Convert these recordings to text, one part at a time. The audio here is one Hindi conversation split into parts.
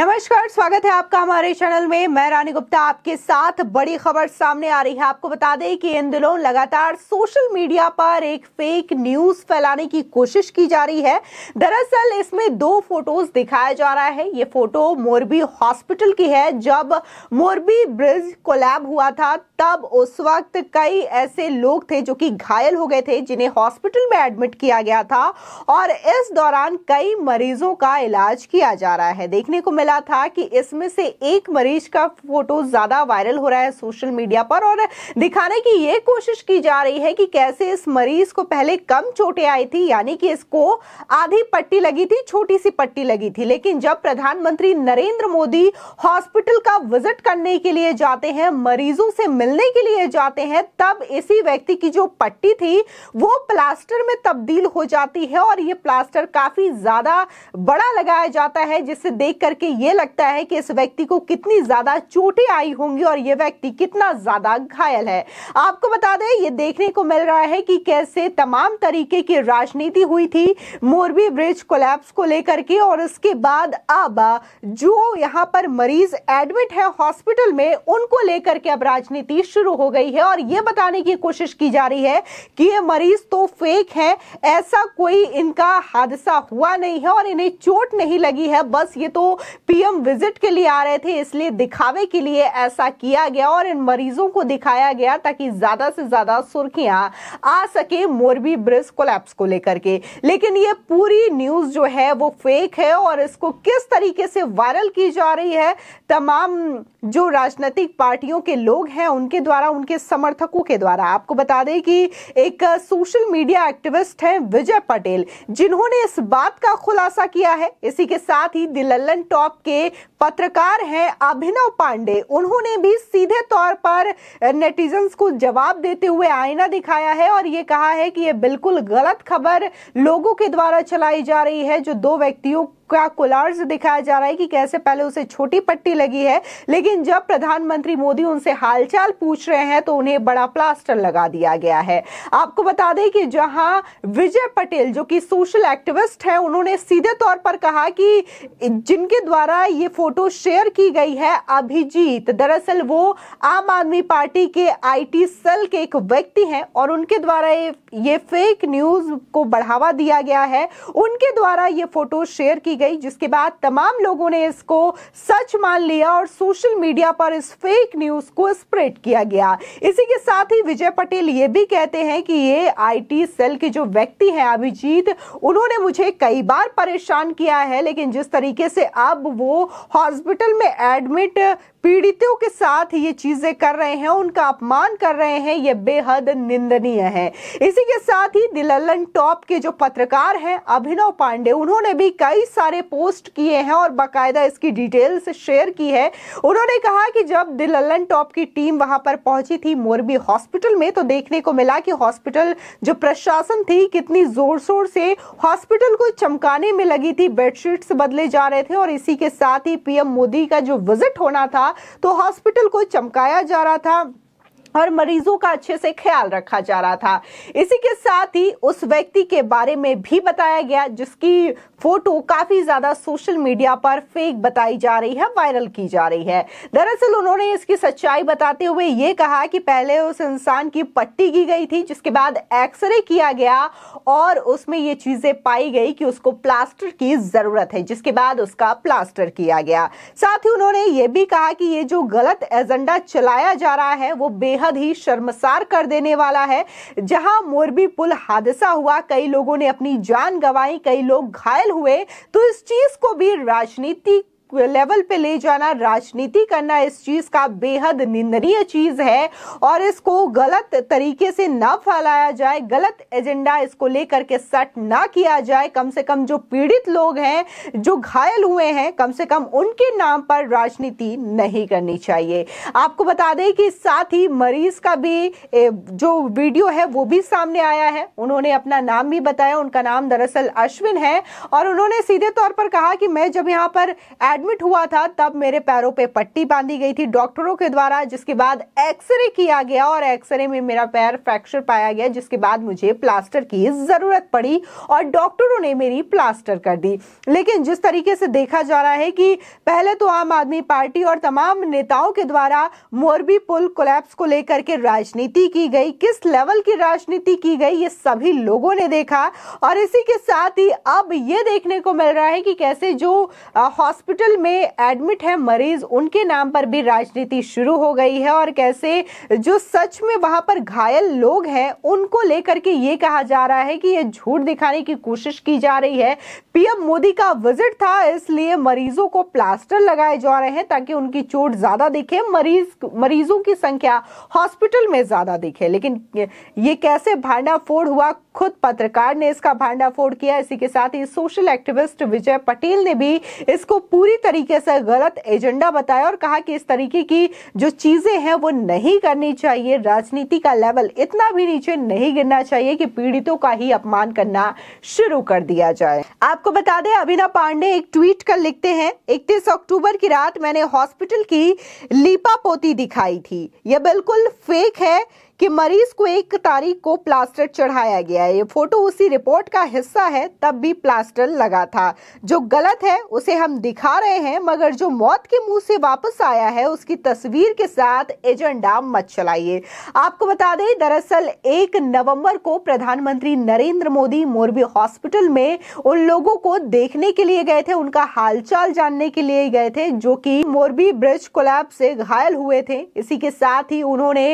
नमस्कार स्वागत है आपका हमारे चैनल में मैं रानी गुप्ता आपके साथ बड़ी खबर सामने आ रही है आपको बता दें कि इन दिनों लगातार सोशल मीडिया पर एक फेक न्यूज फैलाने की कोशिश की जा रही है दरअसल इसमें दो फोटोज दिखाया जा रहा है ये फोटो मोरबी हॉस्पिटल की है जब मोरबी ब्रिज कोलैब हुआ था तब उस वक्त कई ऐसे लोग थे जो कि घायल हो गए थे जिन्हें हॉस्पिटल में एडमिट किया गया था और इस दौरान कई मरीजों का इलाज किया जा रहा है देखने को मिला मिला था कि इसमें से एक मरीज का फोटो ज्यादा वायरल हो रहा है सोशल मीडिया पर और दिखाने की ये कोशिश की जा रही है कि कैसे इस मरीज को पहले कम चोटें आई थी यानी कि इसको आधी पट्टी लगी थी छोटी सी पट्टी लगी थी लेकिन जब प्रधानमंत्री नरेंद्र मोदी हॉस्पिटल का विजिट करने के लिए जाते हैं मरीजों से मिलने के लिए जाते हैं तब इसी व्यक्ति की जो पट्टी थी वो प्लास्टर में तब्दील हो जाती है और ये प्लास्टर काफी ज्यादा बड़ा लगाया जाता है जिसे देख करके ये लगता है कि इस व्यक्ति को कितनी ज्यादा चोटें आई होंगी और ये व्यक्ति कितना ज्यादा घायल है आपको बता दें ये देखने को मिल रहा है कि कैसे तमाम तरीके की राजनीति हुई थी मोरबी ब्रिज कोलैप्स को लेकर के और उसके बाद अब जो यहाँ पर मरीज एडमिट है हॉस्पिटल में उनको लेकर के अब राजनीति शुरू हो गई है और ये बताने की कोशिश की जा रही है कि ये मरीज तो फेक है ऐसा कोई इनका हादसा हुआ नहीं है और इन्हें चोट नहीं लगी है बस ये तो पीएम विजिट के लिए आ रहे थे इसलिए दिखावे के लिए ऐसा किया गया और इन मरीजों को दिखाया गया ताकि ज्यादा से ज्यादा सुर्खियां आ सके मोरबी ब्रिज कोलैप्स को लेकर के लेकिन ये पूरी न्यूज जो है वो फेक है और इसको किस तरीके से वायरल की जा रही है तमाम जो राजनीतिक पार्टियों के लोग हैं उनके द्वारा उनके समर्थकों के द्वारा आपको बता दें कि एक सोशल मीडिया एक्टिविस्ट हैं विजय पटेल जिन्होंने इस बात का खुलासा किया है इसी के साथ ही दिल्लन टॉप के पत्रकार हैं अभिनव पांडे उन्होंने भी सीधे तौर पर नेटिजन्स को जवाब देते हुए आईना दिखाया है और ये कहा है कि ये बिल्कुल गलत खबर लोगों के द्वारा चलाई जा रही है जो दो व्यक्तियों का कोलार्ज दिखाया जा रहा है कि कैसे पहले उसे छोटी पट्टी लगी है लेकिन जब प्रधानमंत्री मोदी उनसे हालचाल पूछ रहे हैं तो उन्हें बड़ा प्लास्टर लगा दिया गया है आपको बता दें कि जहां विजय पटेल जो कि सोशल एक्टिविस्ट हैं उन्होंने सीधे तौर पर कहा कि जिनके द्वारा ये फोटो शेयर की गई है अभिजीत दरअसल वो आम आदमी पार्टी के आई सेल के एक व्यक्ति हैं और उनके द्वारा ये फेक न्यूज को बढ़ावा दिया गया है उनके द्वारा ये फोटो शेयर की गई जिसके बाद तमाम लोगों ने इसको सच मान लिया और सोशल मीडिया पर इस फेक न्यूज़ को स्प्रेड किया गया इसी के साथ ही विजय पटेल ये भी कहते हैं कि ये आईटी सेल के जो व्यक्ति हैं अभिजीत उन्होंने मुझे कई बार परेशान किया है लेकिन जिस तरीके से अब वो हॉस्पिटल में एडमिट पीड़ितों के साथ ये चीजें कर रहे हैं उनका अपमान कर रहे हैं ये बेहद निंदनीय है इसी के साथ ही दिलल्लन टॉप के जो पत्रकार हैं अभिनव पांडे उन्होंने भी कई सारे पोस्ट किए हैं और बाकायदा इसकी डिटेल्स शेयर की है उन्होंने कहा कि जब दिलल्लन टॉप की टीम वहां पर पहुंची थी मोरबी हॉस्पिटल में तो देखने को मिला कि हॉस्पिटल जो प्रशासन थी कितनी जोर शोर से हॉस्पिटल को चमकाने में लगी थी बेडशीट्स बदले जा रहे थे और इसी के साथ ही पीएम मोदी का जो विजिट होना था था तो हॉस्पिटल को चमकाया जा रहा था और मरीजों का अच्छे से ख्याल रखा जा रहा था इसी के साथ ही उस व्यक्ति के बारे में भी बताया गया जिसकी फोटो काफी ज्यादा सोशल मीडिया पर फेक बताई जा रही है वायरल की जा रही है दरअसल उन्होंने इसकी सच्चाई बताते हुए ये कहा कि पहले उस इंसान की पट्टी की गई थी जिसके बाद एक्सरे किया गया और उसमें ये चीजें पाई गई कि उसको प्लास्टर की जरूरत है जिसके बाद उसका प्लास्टर किया गया साथ ही उन्होंने ये भी कहा कि ये जो गलत एजेंडा चलाया जा रहा है वो बे बेहद ही शर्मसार कर देने वाला है जहां मोरबी पुल हादसा हुआ कई लोगों ने अपनी जान गंवाई कई लोग घायल हुए तो इस चीज को भी राजनीति लेवल पे ले जाना राजनीति करना इस चीज़ का बेहद निंदनीय चीज़ है और इसको गलत तरीके से ना फैलाया जाए गलत एजेंडा इसको लेकर के सेट ना किया जाए कम से कम जो पीड़ित लोग हैं जो घायल हुए हैं कम से कम उनके नाम पर राजनीति नहीं करनी चाहिए आपको बता दें कि साथ ही मरीज का भी जो वीडियो है वो भी सामने आया है उन्होंने अपना नाम भी बताया उनका नाम दरअसल अश्विन है और उन्होंने सीधे तौर पर कहा कि मैं जब यहाँ पर एडमिट हुआ था तब मेरे पैरों पे पट्टी बांधी गई थी डॉक्टरों के द्वारा जिसके बाद एक्सरे किया गया और एक्सरे में मेरा पैर फ्रैक्चर पाया गया जिसके बाद मुझे प्लास्टर की ज़रूरत पड़ी और डॉक्टरों ने मेरी प्लास्टर कर दी लेकिन जिस तरीके से देखा जा रहा है कि पहले तो आम आदमी पार्टी और तमाम नेताओं के द्वारा मोरबी पुल कोलैप्स को लेकर के राजनीति की गई किस लेवल की राजनीति की गई ये सभी लोगों ने देखा और इसी के साथ ही अब ये देखने को मिल रहा है कि कैसे जो हॉस्पिटल हॉस्पिटल में एडमिट है मरीज उनके नाम पर भी राजनीति शुरू हो गई है और कैसे जो सच में वहां पर घायल लोग हैं उनको लेकर के ये कहा जा रहा है कि ये झूठ दिखाने की कोशिश की जा रही है पीएम मोदी का विजिट था इसलिए मरीजों को प्लास्टर लगाए जा रहे हैं ताकि उनकी चोट ज्यादा दिखे मरीज मरीजों की संख्या हॉस्पिटल में ज्यादा दिखे लेकिन ये कैसे भांडाफोड़ हुआ खुद पत्रकार ने इसका भांडाफोड़ किया इसी के साथ ही सोशल एक्टिविस्ट विजय पटेल ने भी इसको पूरी तरीके से गलत एजेंडा बताया और कहा कि इस तरीके की जो चीज़ें हैं वो नहीं करनी चाहिए राजनीति का लेवल इतना भी नीचे नहीं गिरना चाहिए कि पीड़ितों का ही अपमान करना शुरू कर दिया जाए आपको बता दें अभिनव पांडे एक ट्वीट कर लिखते हैं इकतीस अक्टूबर की रात मैंने हॉस्पिटल की लीपा पोती दिखाई थी यह बिल्कुल फेक है कि मरीज को एक तारीख को प्लास्टर चढ़ाया गया है ये फोटो उसी रिपोर्ट का हिस्सा है तब भी प्लास्टर लगा था जो गलत है उसे हम दिखा रहे हैं मगर जो मौत के मुंह से वापस आया है उसकी तस्वीर के साथ एजेंडा मत चलाइए आपको बता दें दरअसल एक नवंबर को प्रधानमंत्री नरेंद्र मोदी मोरबी हॉस्पिटल में उन लोगों को देखने के लिए गए थे उनका हालचाल जानने के लिए गए थे जो कि मोरबी ब्रिज कोलैप से घायल हुए थे इसी के साथ ही उन्होंने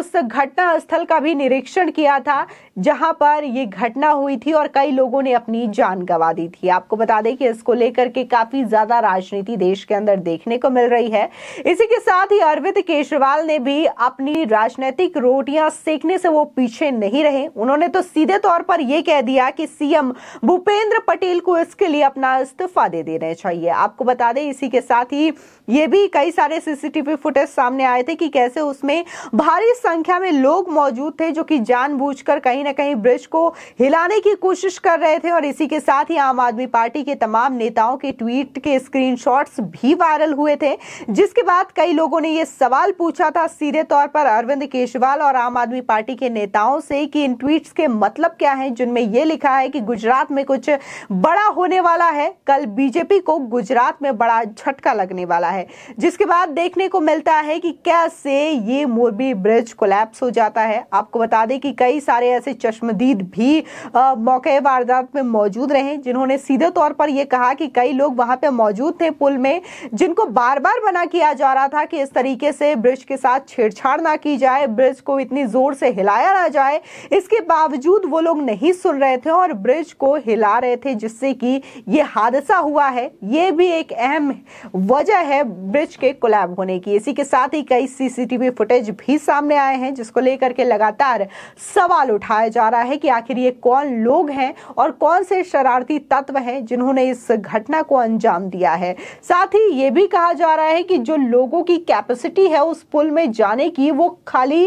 उस घटना स्थल का भी निरीक्षण किया था जहां पर ये घटना हुई थी और कई लोगों ने अपनी जान गंवा दी थी आपको बता दें कि इसको लेकर के काफी ज्यादा राजनीति देश के अंदर देखने को मिल रही है इसी के साथ ही अरविंद केजरीवाल ने भी अपनी राजनीतिक रोटियां सेकने से वो पीछे नहीं रहे उन्होंने तो सीधे तौर पर यह कह दिया कि सीएम भूपेंद्र पटेल को इसके लिए अपना इस्तीफा दे देना चाहिए आपको बता दें इसी के साथ ही ये भी कई सारे सीसीटीवी फुटेज सामने आए थे कि कैसे उसमें भारी संख्या में लोग मौजूद थे जो कि जानबूझकर कहीं कहीं ना कहीं ब्रिज को हिलाने की कोशिश कर रहे थे और इसी के साथ ही आम आदमी पार्टी के तमाम नेताओं के ट्वीट के स्क्रीनशॉट्स भी वायरल हुए थे जिसके बाद कई लोगों ने यह सवाल पूछा था सीधे तौर पर अरविंद केजरीवाल और आम आदमी पार्टी के नेताओं से कि इन ट्वीट्स के मतलब क्या है जिनमें यह लिखा है कि गुजरात में कुछ बड़ा होने वाला है कल बीजेपी को गुजरात में बड़ा झटका लगने वाला है जिसके बाद देखने को मिलता है कि कैसे ये मोरबी ब्रिज कोलैप्स हो जाता है आपको बता दें कि कई सारे ऐसे से चश्मदीद भी मौके वारदात में मौजूद रहे जिन्होंने सीधे तौर पर यह कहा कि कई लोग वहां पर मौजूद थे पुल में जिनको बार बार मना किया जा रहा था कि इस तरीके से ब्रिज के साथ छेड़छाड़ ना की जाए ब्रिज को इतनी जोर से हिलाया ना जाए इसके बावजूद वो लोग नहीं सुन रहे थे और ब्रिज को हिला रहे थे जिससे कि ये हादसा हुआ है ये भी एक अहम वजह है ब्रिज के कोलैब होने की इसी के साथ ही कई सीसीटीवी फुटेज भी सामने आए हैं जिसको लेकर के लगातार सवाल उठा बताया जा रहा है कि आखिर ये कौन लोग हैं और कौन से शरारती तत्व हैं जिन्होंने इस घटना को अंजाम दिया है साथ ही ये भी कहा जा रहा है कि जो लोगों की कैपेसिटी है उस पुल में जाने की वो खाली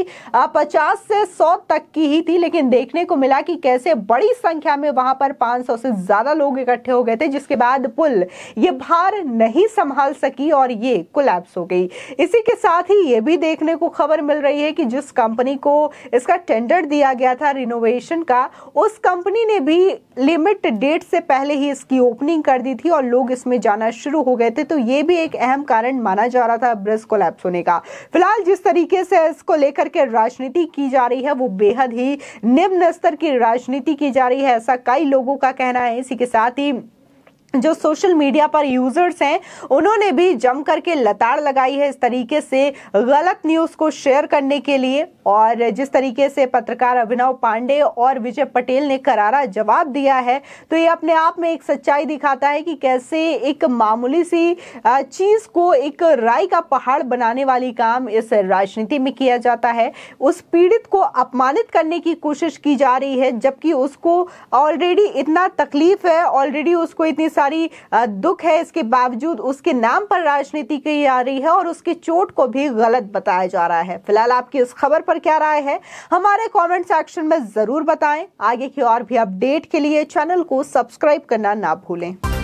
पचास से सौ तक की ही थी लेकिन देखने को मिला कि कैसे बड़ी संख्या में वहां पर पांच से ज्यादा लोग इकट्ठे हो गए थे जिसके बाद पुल ये भार नहीं संभाल सकी और ये कोलैप्स हो गई इसी के साथ ही ये भी देखने को खबर मिल रही है कि जिस कंपनी को इसका टेंडर दिया गया था रिनोवेशन का उस कंपनी ने भी लिमिट डेट से पहले ही इसकी ओपनिंग कर दी थी और लोग इसमें जाना शुरू हो गए थे तो ये भी एक अहम कारण माना जा रहा था ब्रिज को होने का फिलहाल जिस तरीके से इसको लेकर के राजनीति की जा रही है वो बेहद ही निम्न स्तर की राजनीति की जा रही है ऐसा कई लोगों का कहना है इसी के साथ ही जो सोशल मीडिया पर यूजर्स हैं उन्होंने भी जम करके लताड़ लगाई है इस तरीके से गलत न्यूज़ को शेयर करने के लिए और जिस तरीके से पत्रकार अभिनव पांडे और विजय पटेल ने करारा जवाब दिया है तो ये अपने आप में एक सच्चाई दिखाता है कि कैसे एक मामूली सी चीज़ को एक राय का पहाड़ बनाने वाली काम इस राजनीति में किया जाता है उस पीड़ित को अपमानित करने की कोशिश की जा रही है जबकि उसको ऑलरेडी इतना तकलीफ है ऑलरेडी उसको इतनी सारी दुख है इसके बावजूद उसके नाम पर राजनीति की जा रही है और उसकी चोट को भी गलत बताया जा रहा है फिलहाल आपकी इस खबर पर क्या राय है हमारे कमेंट सेक्शन में ज़रूर बताएं आगे की और भी अपडेट के लिए चैनल को सब्सक्राइब करना ना भूलें